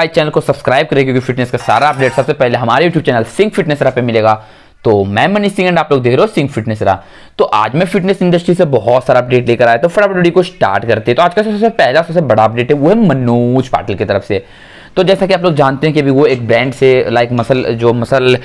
का इस चैनल को सब्सक्राइब करें क्योंकि फिटनेस का सारा अपडेट सबसे पहले हमारे यूट्यूब चैनल सिंह फिटनेस रहा पे मिलेगा तो मैं मनीष सिंह एंड आप लोग देख रहे हो सिंह फिटनेस रहा तो आज मैं फिटनेस इंडस्ट्री से बहुत सारा अपडेट लेकर आया तो फटाफट वीडियो को स्टार्ट करते हैं तो आज का सबसे पहला सबसे बड़ा अपडेट है वो है मनोज पाटिल की तरफ से तो जैसा कि आप लोग जानते हैं कि अभी वो एक ब्रांड से लाइक मसल जो मसल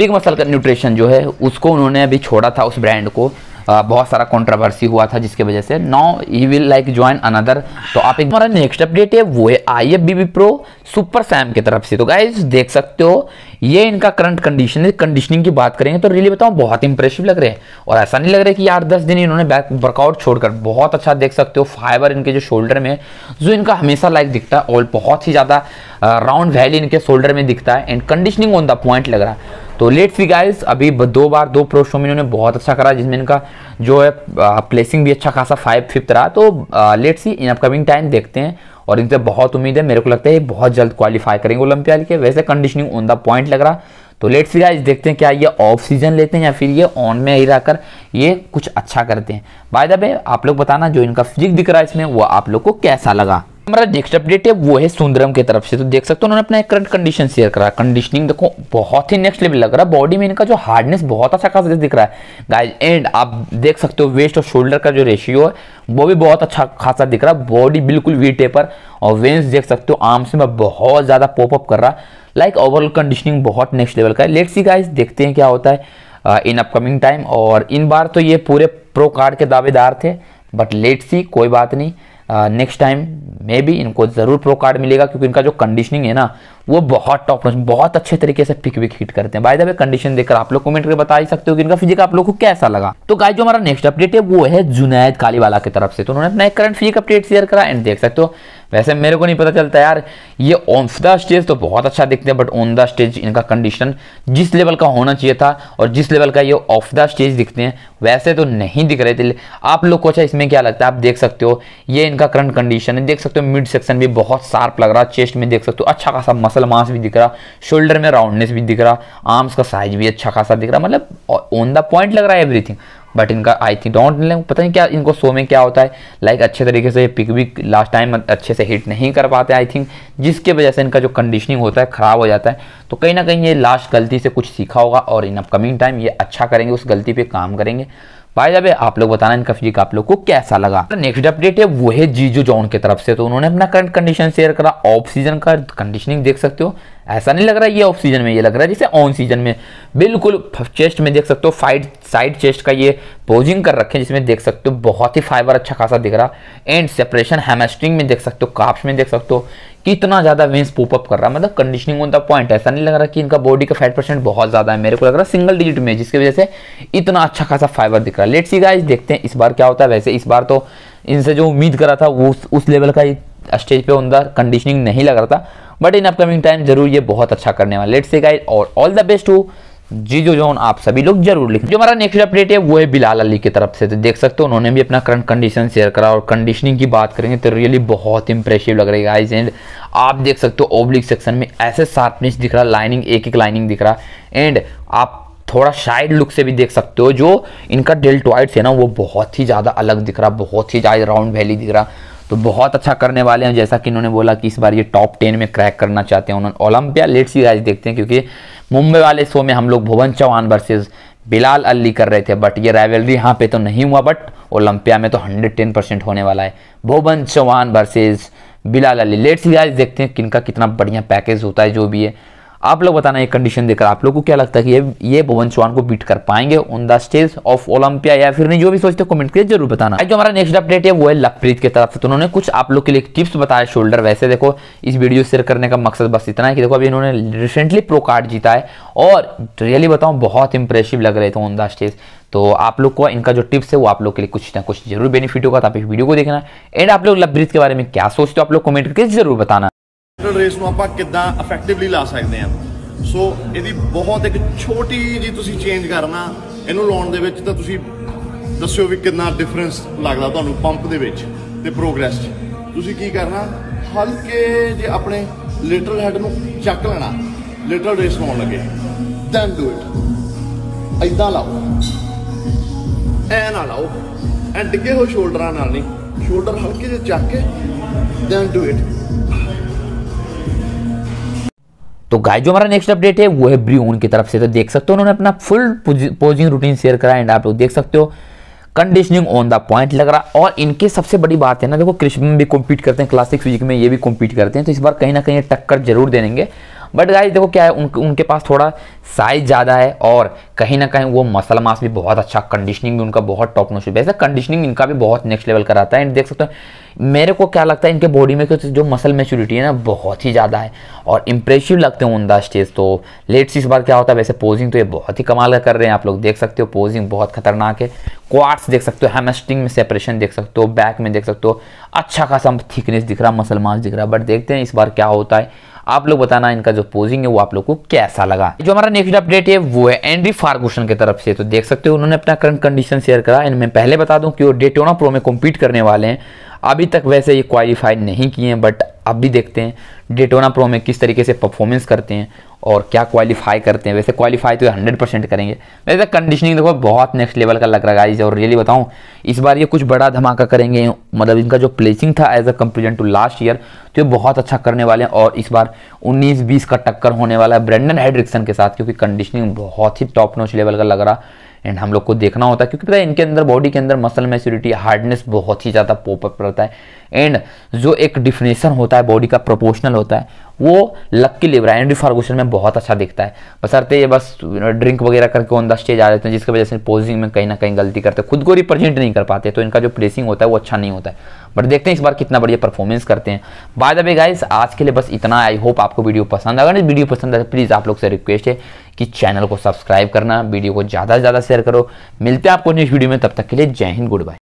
बिग मसल का न्यूट्रिशन जो है उसको उन्होंने अभी छोड़ा था उस ब्रांड को बहुत सारा कंट्रोवर्सी हुआ था जिसके वजह से नाउ ही विल लाइक ज्वाइन अनदर तो आप एक हमारा नेक्स्ट अपडेट है वो है I F BB pro super Sam की तरफ से तो गाइज देख सकते हो ये इनका करंट कंडीशन है कंडीशनिंग की बात करेंगे तो रियली बताऊँ बहुत इंप्रेसिव लग रहे हैं और ऐसा नहीं लग रहा है कि यार दस दिन इन्होंने बैक वर्कआउट छोड़कर बहुत अच्छा देख सकते हो फाइबर इनके जो शोल्डर में जो इनका हमेशा लाइक दिखता है और बहुत ही ज़्यादा राउंड वैली इनके शोल्डर में दिखता है and conditioning on the point लग रहा है तो लेट सी गाइस अभी दो बार दो प्रो शो में इन्होंने बहुत अच्छा करा जिसमें इनका जो है प्लेसिंग भी अच्छा खासा फाइव फिफ्थ रहा तो let see in upcoming time देखते हैं और इनसे बहुत उम्मीद है मेरे को लगता है ये बहुत जल्द क्वालिफाई करेंगे ओलंपियाड के वैसे कंडीशनिंग ऑन द पॉइंट लग रहा तो लेट सी देखते हैं क्या ये ऑफ सीजन लेते हैं या फिर ये ऑन में ही रहकर ये कुछ अच्छा करते हैं बाय द वे आप लोग बताना जो इनका फिजिक दिख रहा है इसमें वो आप लोग को कैसा लगा हमारा नेक्स्ट अपडेट है वो है सुंदरम की तरफ से तो देख सकते हो उन्होंने अपना एक करंट कंडीशन शेयर करा कंडीशनिंग देखो बहुत ही नेक्स्ट लेवल लग रहा है बॉडी में इनका जो हार्डनेस बहुत अच्छा खासा दिख रहा है गाइज एंड आप देख सकते हो वेस्ट और शोल्डर का जो रेशियो है वो भी बहुत अच्छा खासा दिख रहा है बॉडी बिल्कुल वी टेपर और वेंस देख सकते हो आर्म्स में बहुत ज़्यादा पॉपअप कर रहा लाइक ओवरऑल कंडीशनिंग बहुत नेक्स्ट लेवल का है लेट्स सी गाइज देखते हैं क्या होता है इन अपकमिंग टाइम और इन बार तो ये पूरे प्रो कार्ड के दावेदार थे बट लेट सी कोई बात नहीं नेक्स्ट टाइम मे भी इनको ज़रूर प्रो कार्ड मिलेगा क्योंकि इनका जो कंडीशनिंग है ना वो बहुत टॉप नॉच बहुत अच्छे तरीके से पिक विक हिट करते हैं बाय द वे कंडीशन देखकर आप लोग कमेंट कर बता ही सकते हो कि इनका फिजिक आप लोग को कैसा लगा तो गाय जो हमारा नेक्स्ट अपडेट है वो है जुनैद कालीवाला की तरफ से तो उन्होंने अपना एक करंट फिजिक अपडेट शेयर करा एंड देख सकते हो वैसे मेरे को नहीं पता चलता यार ये ऑफ द स्टेज तो बहुत अच्छा दिखते हैं बट ऑन द स्टेज इनका कंडीशन जिस लेवल का होना चाहिए था और जिस लेवल का ये ऑफ द स्टेज दिखते हैं वैसे तो नहीं दिख रहे थे आप लोग को अच्छा इसमें क्या लगता है आप देख सकते हो ये इनका करंट कंडीशन है देख सकते हो मिड सेक्शन भी बहुत शार्प लग रहा चेस्ट में देख सकते हो अच्छा खासा मसल मास भी दिख रहा शोल्डर में राउंडनेस भी दिख रहा आर्म्स का साइज भी अच्छा खासा दिख रहा मतलब ऑन द पॉइंट लग रहा है एवरीथिंग बट इनका आई थिंक डोंट पता नहीं क्या इनको शो में क्या होता है लाइक like, अच्छे तरीके से पिक भी लास्ट टाइम अच्छे से हिट नहीं कर पाते आई थिंक जिसके वजह से इनका जो कंडीशनिंग होता है ख़राब हो जाता है तो कहीं ना कहीं ये लास्ट गलती से कुछ सीखा होगा और इन अपकमिंग टाइम ये अच्छा करेंगे उस गलती पर काम करेंगे भाई जाबे आप लोग बताना इनका फिजिक आप लोग को कैसा लगा नेक्स्ट अपडेट है वो है जीजो जॉन की तरफ से तो उन्होंने अपना करंट कंडीशन शेयर करा ऑफ सीजन का कंडीशनिंग देख सकते हो ऐसा नहीं लग रहा ये ऑफ सीजन में ये लग रहा है जैसे ऑन सीजन में बिल्कुल चेस्ट में देख सकते हो फाइड साइड चेस्ट का ये पोजिंग कर रखे जिसमें देख सकते हो बहुत ही फाइबर अच्छा खासा दिख रहा एंड सेपरेशन हेमेस्ट्रिंग में देख सकते हो काप्स में देख सकते हो कितना ज़्यादा वेंस पोपअप कर रहा है मतलब कंडीशनिंग ऑन द पॉइंट ऐसा नहीं लग रहा कि इनका बॉडी का फैट परसेंट बहुत ज़्यादा है मेरे को लग रहा है सिंगल डिजिट में जिसकी वजह से इतना अच्छा खासा फाइबर दिख रहा है लेट सी गाइज देखते हैं इस बार क्या होता है वैसे इस बार तो इनसे जो उम्मीद करा था वो उस, लेवल का स्टेज पे उनका कंडीशनिंग नहीं लग रहा था बट इन अपकमिंग टाइम जरूर ये बहुत अच्छा करने वाला लेट गाइज और ऑल द बेस्ट हो जी जो जोन आप सभी लोग जरूर लिखें जो हमारा नेक्स्ट अपडेट है वो है बिलाल अली की तरफ से तो देख सकते हो उन्होंने भी अपना करंट कंडीशन शेयर करा और कंडीशनिंग की बात करेंगे तो रियली बहुत इंप्रेसिव लग रही है आइज एंड आप देख सकते हो ओब्लिक सेक्शन में ऐसे शार्पनेस दिख रहा लाइनिंग एक एक लाइनिंग दिख रहा एंड आप थोड़ा साइड लुक से भी देख सकते हो जो इनका डेल्टॉइड्स है ना वो बहुत ही ज़्यादा अलग दिख रहा बहुत ही ज़्यादा राउंड वैली दिख रहा तो बहुत अच्छा करने वाले हैं जैसा कि इन्होंने बोला कि इस बार ये टॉप टेन में क्रैक करना चाहते हैं उन्होंने ओलंपिया लेट सी राइज देखते हैं क्योंकि मुंबई वाले शो में हम लोग भुवन चौहान वर्सेज बिलाल अली कर रहे थे बट ये राइवलरी यहाँ पे तो नहीं हुआ बट ओलंपिया में तो हंड्रेड टेन परसेंट होने वाला है Bhuvan Chauhan versus Bilal Ali let see rise देखते हैं किनका कितना बढ़िया पैकेज होता है जो भी है आप लोग बताना ये कंडीशन देकर आप लोग को क्या लगता है कि ये ये भुवन चौहान को बीट कर पाएंगे on the stage of Olympia या फिर नहीं जो भी सोचते कमेंट करके जरूर बताना जो हमारा नेक्स्ट अपडेट है वो है लवप्रीत की तरफ से तो उन्होंने कुछ आप लोग के लिए टिप्स बताया शोल्डर वैसे देखो इस वीडियो शेयर करने का मकसद बस इतना है कि देखो अभी इन्होंने रिसेंटली प्रो कार्ड जीता है और रियली बताऊँ बहुत इंप्रेसिव लग रहे थे ऑन द स्टेज तो आप लोग को इनका जो टिप्स है वो आप लोग के लिए कुछ ना कुछ जरूर बेनिफिट होगा तो आप इस वीडियो को देखना एंड आप लोग लवप्रीत के बारे में क्या सोचते हो आप लोग कमेंट करके जरूर बताना ਰੇਸ ਨੂੰ ਆਪਾਂ ਕਿੱਦਾਂ ਇਫੈਕਟਿਵਲੀ ਲਾ ਸਕਦੇ ਆ ਸੋ ਇਹਦੀ ਬਹੁਤ ਇੱਕ ਛੋਟੀ ਜੀ ਤੁਸੀਂ ਚੇਂਜ ਕਰਨਾ ਇਹਨੂੰ ਲਾਉਣ ਦੇ ਵਿੱਚ ਤਾਂ ਤੁਸੀਂ ਦੱਸਿਓ ਵੀ ਕਿੰਨਾ ਡਿਫਰੈਂਸ ਲੱਗਦਾ ਤੁਹਾਨੂੰ ਪੰਪ ਦੇ ਵਿੱਚ ਤੇ ਪ੍ਰੋਗਰੈਸ 'ਚ ਤੁਸੀਂ ਕੀ ਕਰਨਾ ਹਲਕੇ ਜੇ ਆਪਣੇ ਲਿਟਰਲ ਹੈਡ ਨੂੰ ਚੱਕ ਲੈਣਾ ਲਿਟਰਲ ਰੇਸ ਹੋਣ ਲੱਗੇ ਦੈਨ ਡੂ ਇਟ ਐਦਾਂ ਲਾਓ ਐ ਨਾ ਲਾਓ ਐਂਡ ਡਿੱਗੇ ਹੋ ਸ਼ੋਲਡਰਾਂ ਨਾਲ ਨਹੀਂ ਸ਼ੋਲਡਰ ਹਲਕੇ ਜੇ ਚੱਕ ਕੇ ਦੈਨ ਡੂ ਇਟ तो गाय जो हमारा नेक्स्ट अपडेट है वो है ब्रियोन की तरफ से तो देख सकते हो उन्होंने अपना फुल पोजिंग रूटीन शेयर करा एंड आप लोग देख सकते हो कंडीशनिंग ऑन द पॉइंट लग रहा और इनके सबसे बड़ी बात है ना देखो कृष्ण भी कॉम्पीट करते हैं क्लासिक फिजिक में ये भी कॉम्पीट करते हैं तो इस बार कहीं ना कहीं टक्कर जरूर देंगे बट गाइस देखो क्या है उन, उनके पास थोड़ा साइज ज़्यादा है और कहीं ना कहीं वो मसल मास भी बहुत अच्छा कंडीशनिंग भी उनका बहुत टॉप नोश वैसे कंडीशनिंग इनका भी बहुत नेक्स्ट लेवल कराता है एंड देख सकते हो मेरे को क्या लगता है इनके बॉडी में जो मसल मेच्योरिटी है ना बहुत ही ज़्यादा है और इम्प्रेसिव लगते हैं उन स्टेज तो लेट्स इस बार क्या होता है वैसे पोजिंग तो ये बहुत ही कमाल कर रहे हैं आप लोग देख सकते हो पोजिंग बहुत खतरनाक है क्वार्ट्स देख सकते हो हेमस्टिंग में सेपरेशन देख सकते हो बैक में देख सकते हो अच्छा खासा थिकनेस दिख रहा मसल मास दिख रहा बट देखते हैं इस बार क्या होता है आप लोग बताना इनका जो पोजिंग है वो आप लोग को कैसा लगा जो हमारा नेक्स्ट अपडेट है वो है एंड्री फार्गूशन की तरफ से तो देख सकते हो उन्होंने अपना करंट कंडीशन शेयर करा इनमें पहले बता दूं कि वो डेटोना प्रो में कॉम्पीट करने वाले हैं अभी तक वैसे ये क्वालिफाई नहीं किए हैं बट अब भी देखते हैं डेटोना प्रो में किस तरीके से परफॉर्मेंस करते हैं और क्या क्वालिफाई करते हैं वैसे क्वालिफाई तो हंड्रेड परसेंट करेंगे वैसे कंडीशनिंग तो देखो बहुत नेक्स्ट लेवल का लग रहा है और रियली बताऊं इस बार ये कुछ बड़ा धमाका करेंगे मतलब इनका जो प्लेसिंग था as a comparison to last year तो ये बहुत अच्छा करने वाले हैं और इस बार उन्नीस बीस का टक्कर होने वाला है ब्रेंडन हेड्रिक्सन के साथ क्योंकि कंडीशनिंग बहुत ही टॉप नोच लेवल का लग रहा एंड हम लोग को देखना होता है क्योंकि पता है इनके अंदर बॉडी के अंदर मसल मैच्योरिटी हार्डनेस बहुत ही ज़्यादा पॉपअप रहता है एंड जो एक डिफिनेशन होता है बॉडी का प्रोपोर्शनल होता है वो लक्की लिवर है एंड्री फार्गूसन में बहुत अच्छा दिखता है बसरते ये बस ड्रिंक वगैरह करके ऑन द स्टेज आ जाते हैं जिसकी वजह से पोजिंग में कहीं ना कहीं गलती करते हैं खुद को रिप्रेजेंट नहीं कर पाते तो इनका जो प्लेसिंग होता है वो अच्छा नहीं होता है बट देखते हैं इस बार कितना बढ़िया परफॉर्मेंस करते हैं बाय द वे गाइस आज के लिए बस इतना आई होप आपको वीडियो पसंद अगर वीडियो पसंद आए प्लीज़ तो आप लोग से रिक्वेस्ट है कि चैनल को सब्सक्राइब करना वीडियो को ज़्यादा से ज़्यादा शेयर करो मिलते हैं आपको नेक्स्ट वीडियो में तब तक के लिए जय हिंद गुड बाय